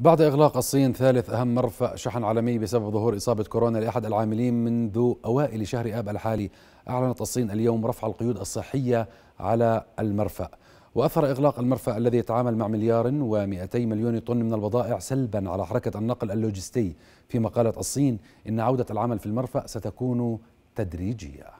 بعد إغلاق الصين ثالث أهم مرفأ شحن عالمي بسبب ظهور إصابة كورونا لأحد العاملين منذ أوائل شهر آب الحالي أعلنت الصين اليوم رفع القيود الصحية على المرفأ وأثر إغلاق المرفأ الذي يتعامل مع مليار و200 مليون طن من البضائع سلبا على حركة النقل اللوجستي فيما قالت الصين إن عودة العمل في المرفأ ستكون تدريجية